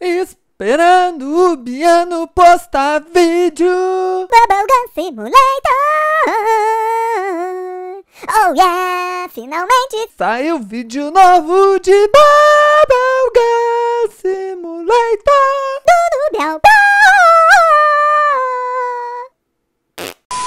Esperando o Biano postar vídeo. Bubblegum Simulator. Oh yeah, finalmente. Saiu vídeo novo de Bubblegum Simulator. Do Nubial.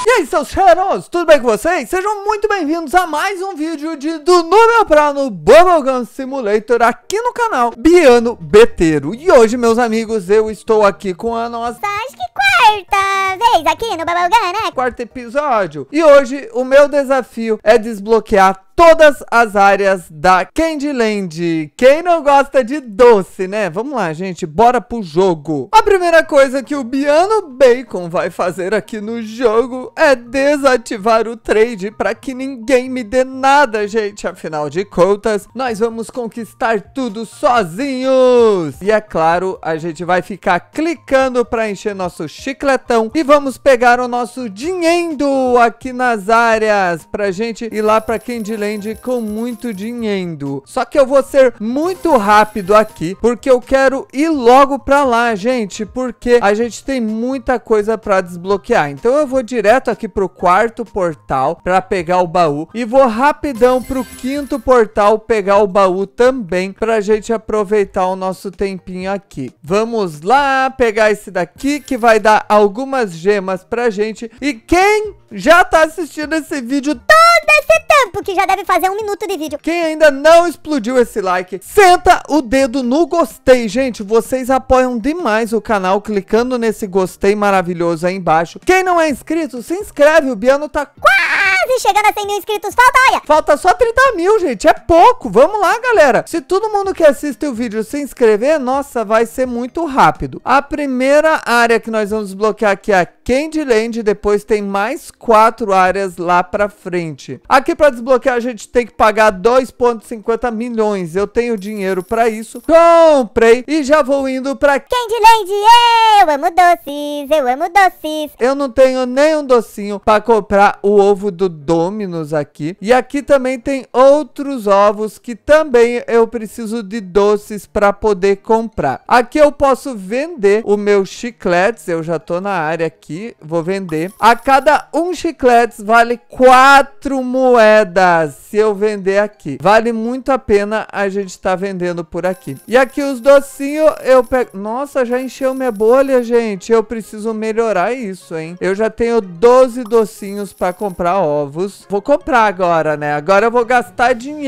E aí, seus cheirosos, tudo bem com vocês? Sejam muito bem-vindos a mais um vídeo de do Número Pra no Bubblegum Simulator aqui no canal Biano Beteiro. E hoje, meus amigos, eu estou aqui com a nossa... Acho que quarta vez aqui no Bubblegum, né? Quarto episódio. E hoje, o meu desafio é desbloquear todas as áreas da Candyland. Quem não gosta de doce, né? Vamos lá, gente, bora pro jogo. A primeira coisa que o Biano Bacon vai fazer aqui no jogo é desativar o trade para que ninguém me dê nada, gente. Afinal de contas, nós vamos conquistar tudo sozinhos. E é claro, a gente vai ficar clicando para encher nosso chicletão e vamos pegar o nosso dinheiro aqui nas áreas pra gente ir lá pra Candyland com muito dinheiro. Só que eu vou ser muito rápido aqui, porque eu quero ir logo pra lá, gente, porque a gente tem muita coisa pra desbloquear. Então eu vou direto aqui pro quarto portal pra pegar o baú e vou rapidão pro quinto portal pegar o baú também pra gente aproveitar o nosso tempinho aqui. Vamos lá pegar esse daqui que vai dar algumas gemas pra gente. E quem já tá assistindo esse vídeo... Tá desse tempo, que já deve fazer um minuto de vídeo. Quem ainda não explodiu esse like, senta o dedo no gostei, gente. Vocês apoiam demais o canal clicando nesse gostei maravilhoso aí embaixo. Quem não é inscrito, se inscreve. O Biano tá quase quase chegando a 100 mil inscritos. Falta, olha. Falta só 30 mil, gente. É pouco. Vamos lá, galera. Se todo mundo que assiste o vídeo se inscrever, nossa, vai ser muito rápido. A primeira área que nós vamos bloquear aqui é a Candyland. Depois tem mais quatro áreas lá pra frente. Aqui pra desbloquear, a gente tem que pagar 2,50 milhões. Eu tenho dinheiro pra isso. Comprei e já vou indo pra Candyland. Eu amo doces, eu amo doces. Eu não tenho nenhum docinho pra comprar o ovo do Domino's aqui. E aqui também tem outros ovos que também eu preciso de doces para poder comprar. Aqui eu posso vender o meu chicletes, eu já tô na área aqui, vou vender. A cada um chicletes vale quatro moedas se eu vender aqui. Vale muito a pena a gente estar tá vendendo por aqui. E aqui os docinhos eu pego... Nossa, já encheu minha bolha, gente. Eu preciso melhorar isso, hein? Eu já tenho 12 docinhos para comprar ovos. Vou comprar agora, né? Agora eu vou gastar dinheiro.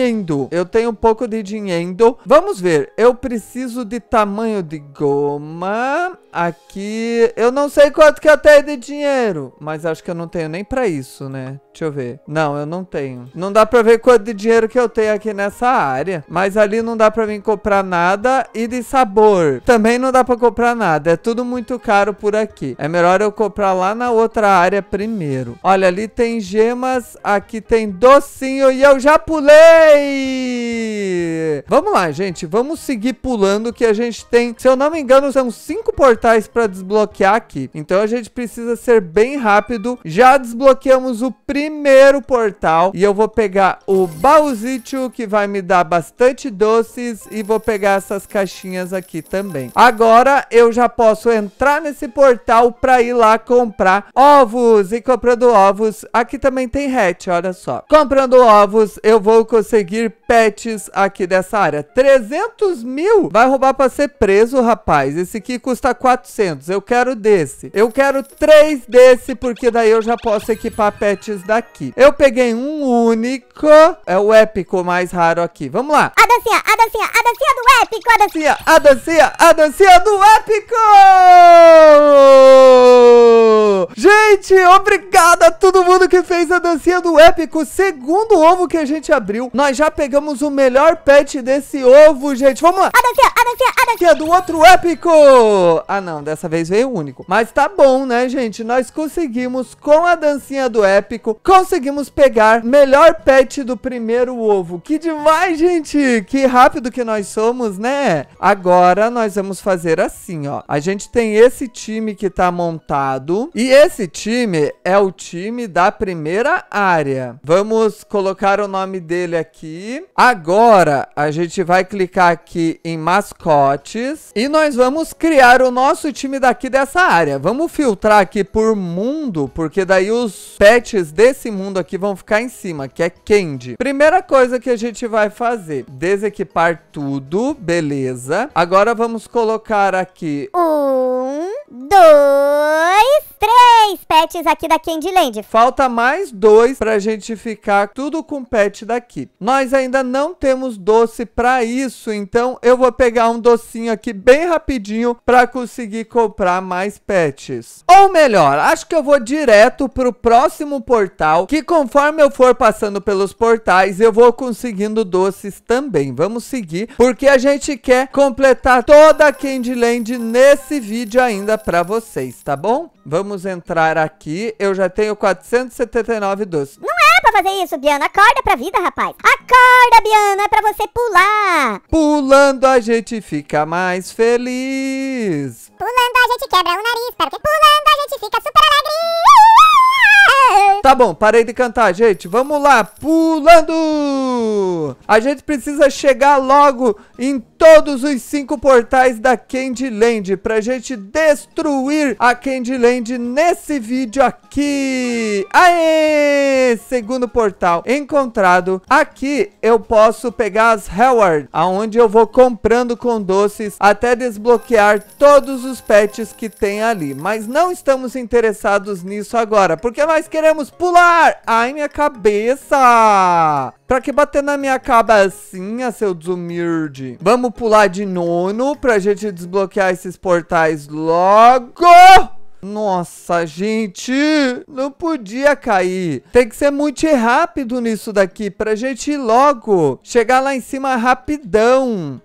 Eu tenho um pouco de dinheiro. Vamos ver. Eu preciso de tamanho de goma. Aqui... Eu não sei quanto que eu tenho de dinheiro. Mas acho que eu não tenho nem para isso, né? Deixa eu ver. Não, eu não tenho. Não dá para ver ver quanto de dinheiro que eu tenho aqui nessa área. Mas ali não dá pra mim comprar nada. E de sabor, também não dá pra comprar nada. É tudo muito caro por aqui. É melhor eu comprar lá na outra área primeiro. Olha, ali tem gemas. Aqui tem docinho. E eu já pulei! Vamos lá, gente. Vamos seguir pulando que a gente tem... Se eu não me engano, são cinco portais pra desbloquear aqui. Então a gente precisa ser bem rápido. Já desbloqueamos o primeiro portal. E eu vou pegar o baúzinho que vai me dar bastante doces. E vou pegar essas caixinhas aqui também. Agora eu já posso entrar nesse portal para ir lá comprar ovos. E comprando ovos, aqui também tem hatch, olha só. Comprando ovos, eu vou conseguir pets aqui dessa área. 300 mil? Vai roubar para ser preso, rapaz. Esse aqui custa 400. Eu quero desse. Eu quero três desse, porque daí eu já posso equipar pets daqui. Eu peguei um único é o épico mais raro aqui. Vamos lá. A dancinha, a dancinha, a dancinha do épico, a dancinha. A dancinha, a dancinha do épico! Gente, obrigada a todo mundo que fez a dancinha do épico. Segundo ovo que a gente abriu, nós já pegamos o melhor pet desse ovo, gente. Vamos lá. A dancinha, a dancinha, a dancinha é do outro épico. Ah, não, dessa vez veio único. Mas tá bom, né, gente? Nós conseguimos, com a dancinha do épico, conseguimos pegar melhor pet do primeiro ovo. Que demais, gente! Que rápido que nós somos, né? Agora nós vamos fazer assim, ó. A gente tem esse time que tá montado. E esse time é o time da primeira área. Vamos colocar o nome dele aqui. Agora a gente vai clicar aqui em mascotes. E nós vamos criar o nosso time daqui dessa área. Vamos filtrar aqui por mundo, porque daí os pets desse mundo aqui vão ficar em cima, que é quem Primeira coisa que a gente vai fazer, desequipar tudo, beleza. Agora vamos colocar aqui... Um, dois pets aqui da Candyland. Falta mais dois pra gente ficar tudo com pet daqui. Nós ainda não temos doce pra isso, então eu vou pegar um docinho aqui bem rapidinho pra conseguir comprar mais pets. Ou melhor, acho que eu vou direto pro próximo portal, que conforme eu for passando pelos portais, eu vou conseguindo doces também. Vamos seguir, porque a gente quer completar toda a Candyland nesse vídeo ainda pra vocês, tá bom? Vamos entrar aqui. Eu já tenho 479 doces. Não é pra fazer isso, Biana. Acorda pra vida, rapaz. Acorda, Biana, é pra você pular. Pulando a gente fica mais feliz. Pulando a gente quebra o nariz, porque pulando a gente fica super alegre. Tá bom, parei de cantar, gente. Vamos lá, pulando! A gente precisa chegar logo em todos os cinco portais da Candyland pra gente destruir a Candyland nesse vídeo aqui. Aê! Segundo portal encontrado. Aqui eu posso pegar as Howard, aonde eu vou comprando com doces até desbloquear todos os pets que tem ali. Mas não estamos interessados nisso agora, porque nós queremos pular. Ai, minha cabeça! Pra que bater na minha cabecinha, seu Zumird? Vamos pular de nono pra gente desbloquear esses portais logo! Nossa, gente, não podia cair. Tem que ser muito rápido nisso daqui pra gente ir logo. Chegar lá em cima rapidão.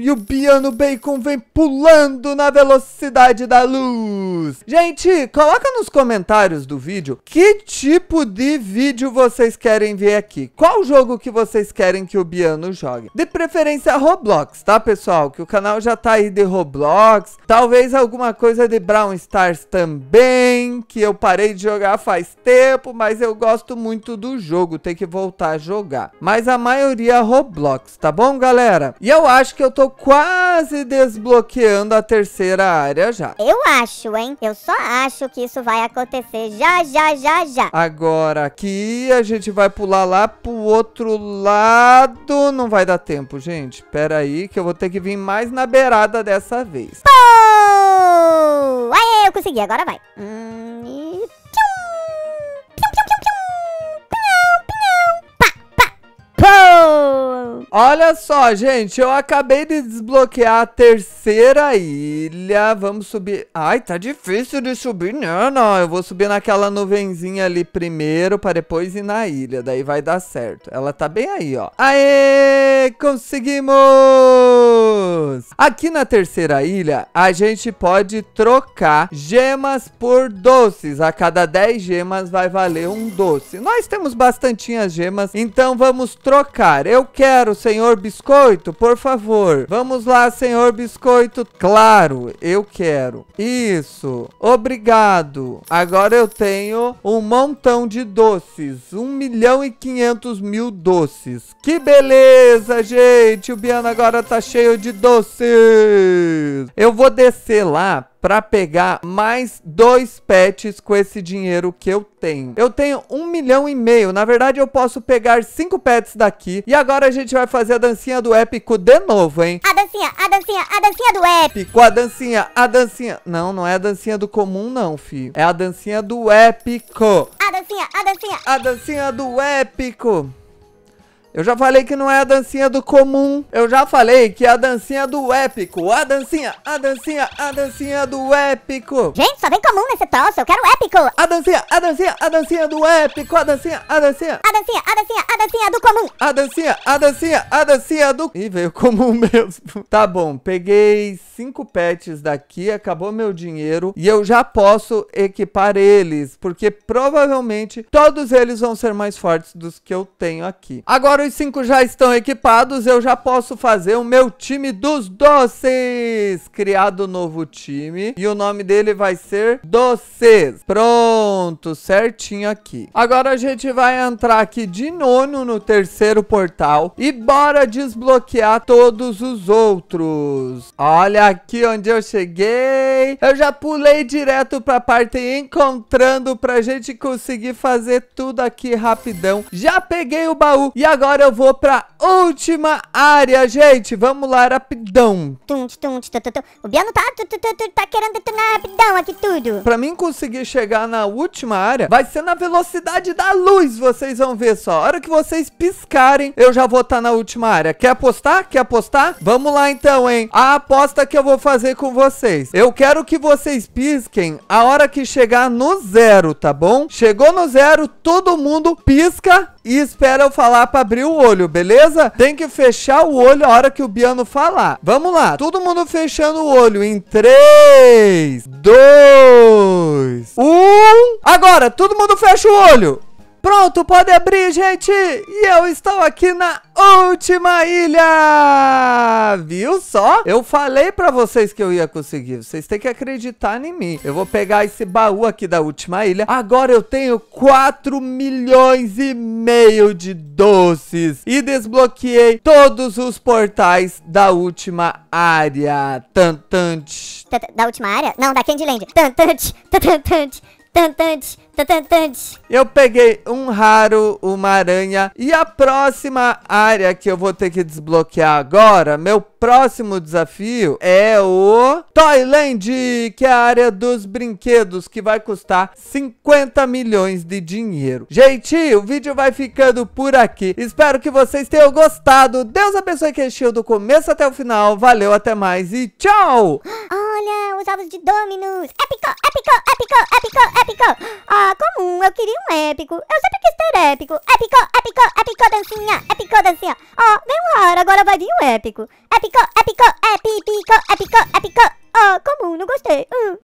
E o piano bacon vem pulando na velocidade da luz. Gente, coloca nos comentários do vídeo que tipo de vídeo vocês querem ver aqui. Qual jogo que vocês querem que o Biano jogue? De preferência Roblox, tá, pessoal? Que o canal já tá aí de Roblox. Talvez alguma coisa de Brown Brown Stars também, que eu parei de jogar faz tempo, mas eu gosto muito do jogo, tem que voltar a jogar. Mas a maioria Roblox, tá bom, galera? E eu acho que eu tô quase desbloqueando a terceira área já. Eu acho, hein? Eu só acho que isso vai acontecer já, já, já, já. Agora aqui a gente vai pular lá pro outro lado. Não vai dar tempo, gente. Pera aí que eu vou ter que vir mais na beirada dessa vez. Pô! consegui, agora vai. Hum, e... Olha só, gente, eu acabei de desbloquear a terceira ilha. Vamos subir. Ai, tá difícil de subir. Não, não, eu vou subir naquela nuvenzinha ali primeiro, para depois ir na ilha. Daí vai dar certo. Ela tá bem aí, ó. Aê, conseguimos! Aqui na terceira ilha, a gente pode trocar gemas por doces. A cada 10 gemas vai valer um doce. Nós temos bastantinhas gemas, então vamos trocar. Eu quero senhor biscoito, por favor. Vamos lá, senhor biscoito. Claro, eu quero. Isso. Obrigado. Agora eu tenho um montão de doces. 1 milhão e 500 mil doces. Que beleza, gente. O Biano agora tá cheio de doces. Eu vou descer lá para pegar mais dois pets com esse dinheiro que eu tenho. Eu tenho um milhão e meio. Na verdade, eu posso pegar cinco pets daqui. E agora a gente vai fazer a dancinha do épico de novo, hein? A dancinha, a dancinha, a dancinha do épico. A dancinha, a dancinha. Não, não é a dancinha do comum, não, fi. É a dancinha do épico. A dancinha, a dancinha. A dancinha do épico. Eu já falei que não é a dancinha do comum. Eu já falei que é a dancinha do épico. A dancinha, a dancinha, a dancinha do épico. Gente, só vem comum nesse troço. Eu quero épico. A dancinha, a dancinha, a dancinha do épico. A dancinha, a dancinha. A dancinha, a dancinha, a dancinha do comum. A dancinha, a dancinha, a dancinha do... Ih, veio comum mesmo. Tá bom, peguei cinco pets daqui. Acabou meu dinheiro. E eu já posso equipar eles. Porque provavelmente todos eles vão ser mais fortes dos que eu tenho aqui. Agora os cinco já estão equipados, eu já posso fazer o meu time dos doces. Criado um novo time e o nome dele vai ser Doces. Pronto, certinho aqui. Agora a gente vai entrar aqui de nono no terceiro portal e bora desbloquear todos os outros. Olha aqui onde eu cheguei. Eu já pulei direto pra parte encontrando pra gente conseguir fazer tudo aqui rapidão. Já peguei o baú e agora agora eu vou pra última área, gente. Vamos lá, rapidão. o Biano tá, tá querendo detonar rapidão aqui tudo. Pra mim conseguir chegar na última área, vai ser na velocidade da luz, vocês vão ver só. A hora que vocês piscarem, eu já vou estar tá na última área. Quer apostar? Quer apostar? Vamos lá então, hein? A aposta que eu vou fazer com vocês. Eu quero que vocês pisquem a hora que chegar no zero, tá bom? Chegou no zero, todo mundo pisca e espera eu falar pra abrir o olho, beleza? certeza, tem que fechar o olho a hora que o Biano falar. Vamos lá, todo mundo fechando o olho em 3, 2, 1. Agora, todo mundo fecha o olho. Pronto, pode abrir, gente! E eu estou aqui na última ilha! Viu só? Eu falei pra vocês que eu ia conseguir. Vocês têm que acreditar em mim. Eu vou pegar esse baú aqui da última ilha. Agora eu tenho 4 milhões e meio de doces. E desbloqueei todos os portais da última área. Tantante. Da última área? Não, da Candyland. Tantante. Tantante. Tantante. Eu peguei um raro, uma aranha. E a próxima área que eu vou ter que desbloquear agora, meu próximo desafio é o Toyland, que é a área dos brinquedos, que vai custar 50 milhões de dinheiro. Gente, o vídeo vai ficando por aqui. Espero que vocês tenham gostado. Deus abençoe quem assistiu do começo até o final. Valeu, até mais e tchau! Olha, os ovos de Dominus! Épico, épico, épico, épico, épico! Ah, ah, comum, eu queria um épico. Eu sempre quis ter épico. Épico, épico, épico dancinha, épico dancinha. Ó, oh, veio um raro, agora vai vir o épico. Épico, épico, épico, épico, épico. Ó, oh, comum, não gostei. Hum.